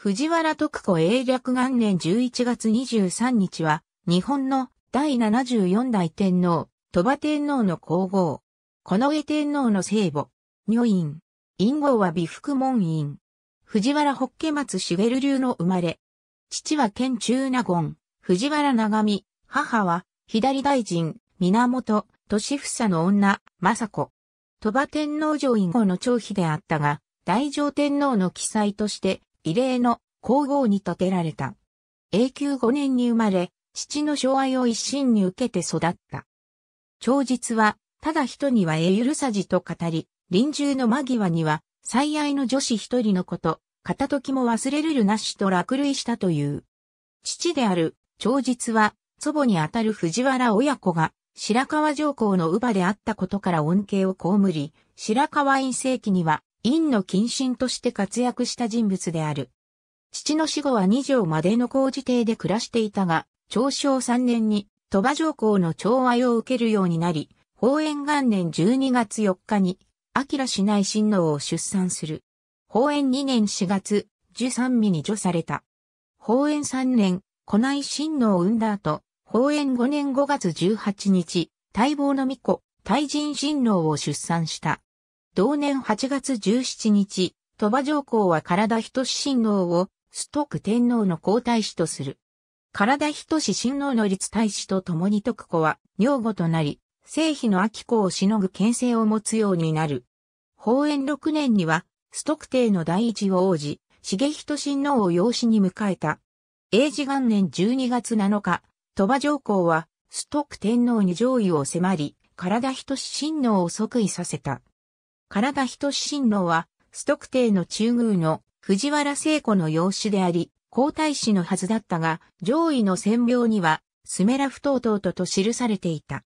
藤原徳子英略元年11月23日は、日本の第74代天皇、鳥羽天皇の皇后、この上天皇の聖母、女院、院号は美福門院、藤原北家松茂流の生まれ、父は県中納言、藤原長美、母は、左大臣、源、俊房の女、政子。鳥羽天皇上院後の長妃であったが、大上天皇の記載として、異例の皇后に建てられた。永久5年に生まれ、父の障害を一身に受けて育った。長日は、ただ人にはゆるさじと語り、臨終の間際には、最愛の女子一人のこと、片時も忘れるるなしと落類したという。父である、長日は、祖母にあたる藤原親子が、白河上皇の乳母であったことから恩恵を被り、白河院世紀には、院の近親として活躍した人物である。父の死後は二条までの工事邸で暮らしていたが、長生三年に鳥羽上皇の調愛を受けるようになり、法円元年12月4日に、明市内親王を出産する。法円2年4月、十三位に除された。法円3年、古内親王を産んだ後、法円5年5月18日、待望の巫女、大人親王を出産した。同年8月17日、鳥羽上皇は体等親王を、ストック天皇の皇太子とする。体等親王の立太子と共に徳子は、女子となり、聖妃の秋子をしのぐ牽制を持つようになる。宝延6年には、ストック帝の第一王子、重人親王を養子に迎えた。英治元年12月7日、鳥羽上皇は、ストック天皇に上位を迫り、体等親王を即位させた。体等親王は、ストク帝の中宮の藤原聖子の養子であり、皇太子のはずだったが、上位の戦病には、スメラフ等々と記されていた。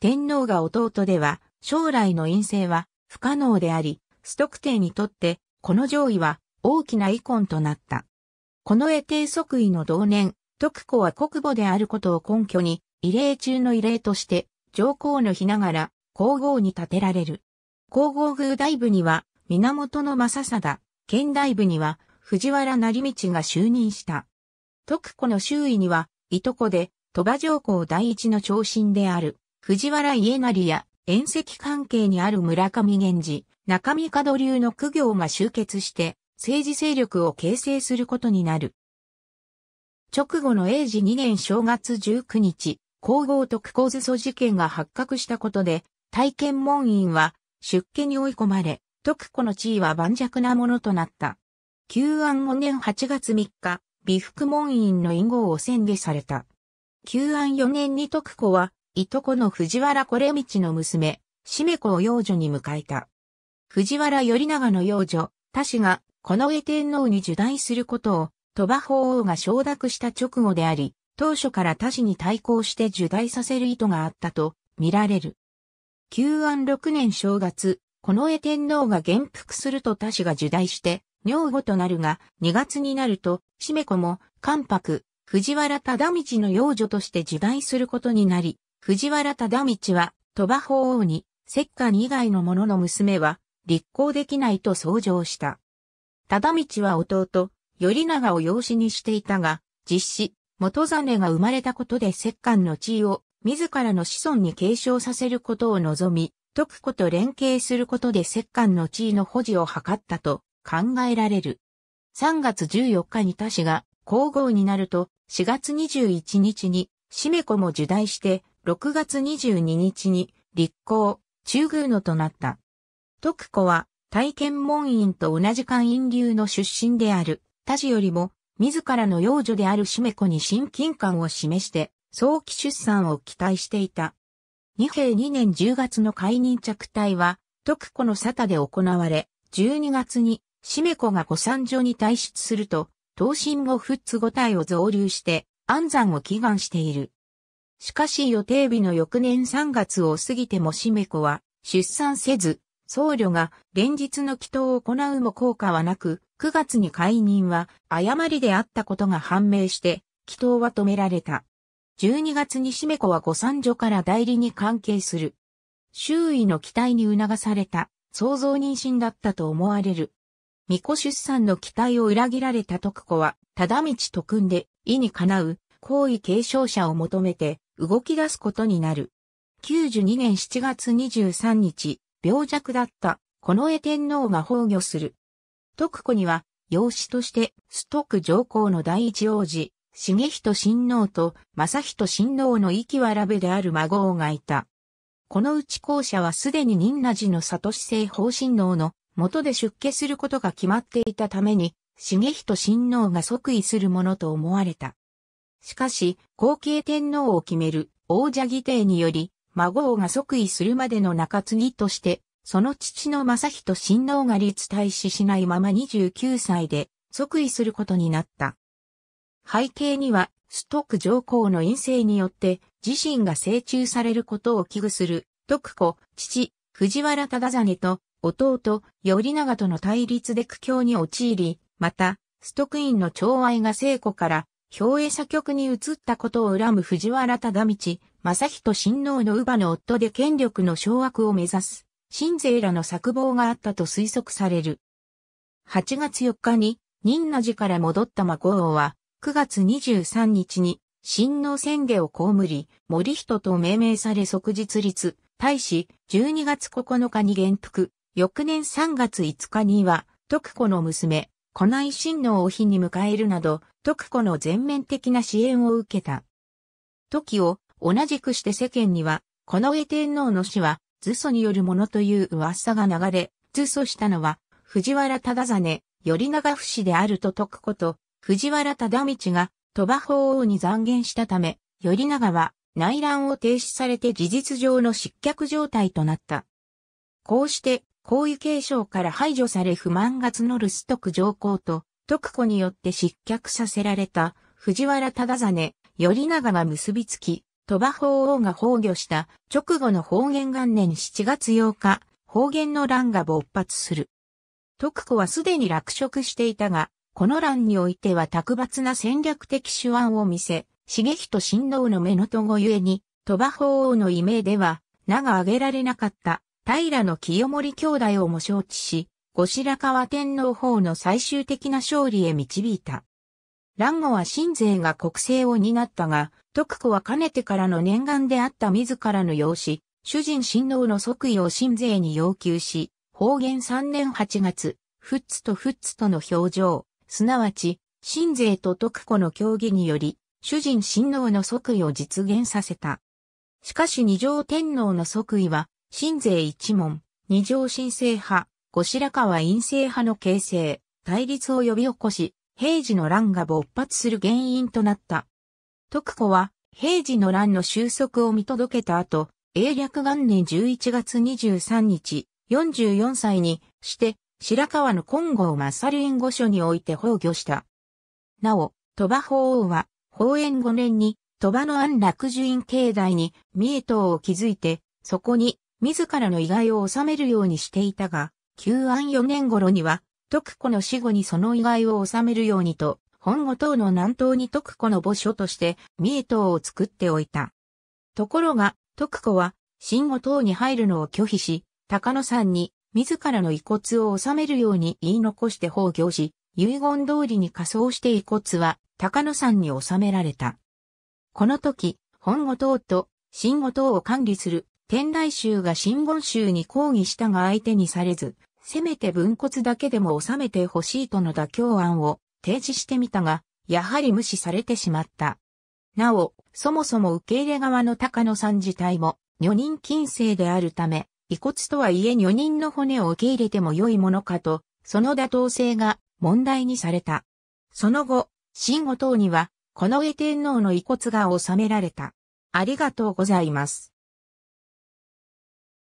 天皇が弟では、将来の陰性は不可能であり、ストク帝にとって、この上位は大きな遺恨となった。この絵帝即位の同年、徳子は国母であることを根拠に、異例中の異例として、上皇の日ながら、皇后に立てられる。皇后宮大部には、源正貞、県大部には、藤原成道が就任した。徳子の周囲には、いとこで、鳥羽上皇第一の長身である、藤原家成や、縁石関係にある村上源氏、中見門流の苦行が集結して、政治勢力を形成することになる。直後の英治2年正月19日、皇后徳子図書事件が発覚したことで、大剣門院は出家に追い込まれ、徳子の地位は盤石なものとなった。旧安5年8月3日、美福門院の院号を宣言された。旧安4年に徳子は、いとこの藤原これ道の娘、しめ子を養女に迎えた。藤原頼長の養女、田氏が、この上天皇に受代することを、鳥羽法王が承諾した直後であり、当初から他氏に対抗して受代させる意図があったと見られる。旧安6年正月、近衛天皇が元服すると他氏が受代して、女後となるが、2月になると、しめ子も、関白、藤原忠道の養女として受代することになり、藤原忠道は、鳥羽法王に、摂関以外の者の娘は、立候できないと相上した。忠道は弟、頼長を養子にしていたが、実子、元真が生まれたことで摂関の地位を自らの子孫に継承させることを望み、徳子と連携することで摂関の地位の保持を図ったと考えられる。3月14日に他氏が皇后になると、4月21日に、しめ子も受代して、6月22日に、立候、中宮のとなった。徳子は、体験門院と同じ官院流の出身である、他氏よりも、自らの幼女であるしめ子に親近感を示して、早期出産を期待していた。二平2年10月の解任着隊は、徳子の沙汰で行われ、12月に、しめ子が御参所に退出すると、東進後仏津五体を増留して、安産を祈願している。しかし予定日の翌年3月を過ぎてもしめ子は、出産せず、僧侶が連日の祈祷を行うも効果はなく、9月に解任は誤りであったことが判明して、祈祷は止められた。12月にシメコは御三女から代理に関係する。周囲の期待に促された、想像妊娠だったと思われる。巫女出産の期待を裏切られた徳子は、忠道と組んで、意にかなう、皇位継承者を求めて、動き出すことになる。92年7月23日、病弱だった、近衛天皇が崩御する。徳子には、養子として、ストック上皇の第一王子、重人親王と正人親王の息はらべである孫がいた。このうち後者はすでに仁和寺の里市政法親王の元で出家することが決まっていたために、重人親王が即位するものと思われた。しかし、後継天皇を決める王者議定により、孫が即位するまでの中継ぎとして、その父の正人親王が立退ししないまま29歳で即位することになった。背景には、ストック上皇の陰性によって、自身が成虫されることを危惧する、徳子、父、藤原忠真と、弟、頼長との対立で苦境に陥り、また、ストック院の長愛が聖子から、兵衛左局に移ったことを恨む藤原忠道、正人親王の乳母の夫で権力の掌握を目指す、新勢らの策謀があったと推測される。8月4日に、仁和寺から戻った魔王は、9月23日に、新の宣下を被り、森人と命名され即日立、対し、12月9日に元服、翌年3月5日には、徳子の娘、古内親王を日に迎えるなど、徳子の全面的な支援を受けた。時を、同じくして世間には、この上天皇の死は、図祖によるものという噂が流れ、図祖したのは、藤原忠真、頼長不死であると徳子と、藤原忠道が鳥羽法王に残言したため、頼長は内乱を停止されて事実上の失脚状態となった。こうして、皇位継承から排除され不満が募る須徳上皇と、徳子によって失脚させられた藤原忠真、頼長が結びつき、鳥羽法王が崩御した直後の方言元年7月8日、方言の乱が勃発する。徳子はすでに落職していたが、この欄においては卓抜な戦略的手腕を見せ、重人親王の目のとごゆえに、鳥羽法王の異名では、名が挙げられなかった、平の清盛兄弟をも承知し、後白河天皇法の最終的な勝利へ導いた。乱後は新税が国政を担ったが、徳子はかねてからの念願であった自らの養子、主人親王の即位を新税に要求し、方言3年8月、フッツとフッツとの表情、すなわち、新税と徳子の協議により、主人親王の即位を実現させた。しかし二条天皇の即位は、新税一門、二条新政派、後白河院政派の形成、対立を呼び起こし、平時の乱が勃発する原因となった。徳子は、平時の乱の収束を見届けた後、英略元年11月23日、44歳にして白川の金剛正林御所において崩御した。なお、鳥羽法王は、法縁5年に、鳥羽の安楽寿院境内に、三重塔を築いて、そこに、自らの遺骸を収めるようにしていたが、旧安4年頃には、徳子の死後にその遺骸を収めるようにと、本後島の南東に徳子の墓所として、三重塔を作っておいた。ところが、徳子は、新後島に入るのを拒否し、高野山に自らの遺骨を収めるように言い残して崩御し、遺言通りに仮装して遺骨は高野山に収められた。この時、本後島と新後島を管理する天台宗が新言宗に抗議したが相手にされず、せめて文骨だけでも収めてほしいとの妥協案を提示してみたが、やはり無視されてしまった。なお、そもそも受け入れ側の高野さん自体も、女人禁制であるため、遺骨とはいえ女人の骨を受け入れても良いものかと、その妥当性が問題にされた。その後、新後等には、この上天皇の遺骨が収められた。ありがとうございます。